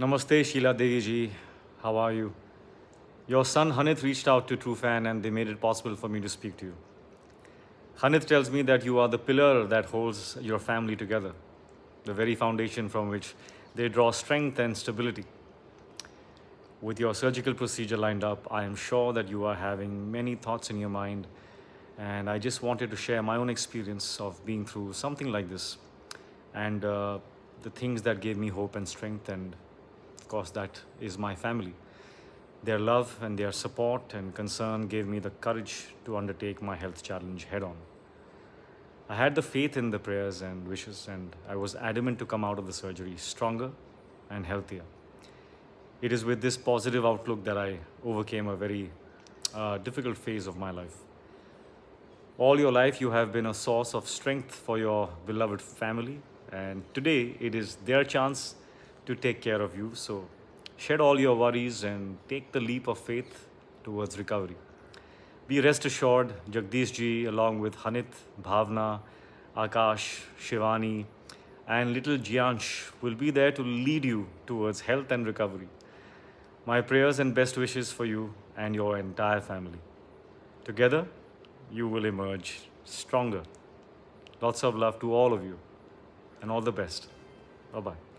Namaste, Sheila Devi ji. How are you? Your son Hanith reached out to TrueFan and they made it possible for me to speak to you. Hanith tells me that you are the pillar that holds your family together, the very foundation from which they draw strength and stability. With your surgical procedure lined up, I am sure that you are having many thoughts in your mind, and I just wanted to share my own experience of being through something like this and uh, the things that gave me hope and strength and course that is my family. Their love and their support and concern gave me the courage to undertake my health challenge head on. I had the faith in the prayers and wishes and I was adamant to come out of the surgery stronger and healthier. It is with this positive outlook that I overcame a very uh, difficult phase of my life. All your life you have been a source of strength for your beloved family and today it is their chance to take care of you. So shed all your worries and take the leap of faith towards recovery. Be rest assured, Jagdish ji, along with Hanit, Bhavna, Akash, Shivani, and little Jiansh will be there to lead you towards health and recovery. My prayers and best wishes for you and your entire family. Together, you will emerge stronger. Lots of love to all of you and all the best. Bye-bye.